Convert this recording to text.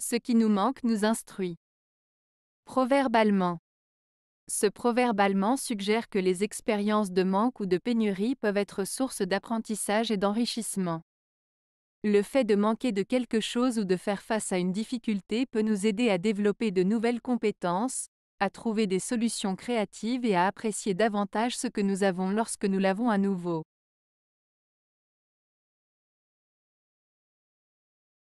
Ce qui nous manque nous instruit. Proverbe allemand. Ce proverbe allemand suggère que les expériences de manque ou de pénurie peuvent être source d'apprentissage et d'enrichissement. Le fait de manquer de quelque chose ou de faire face à une difficulté peut nous aider à développer de nouvelles compétences, à trouver des solutions créatives et à apprécier davantage ce que nous avons lorsque nous l'avons à nouveau.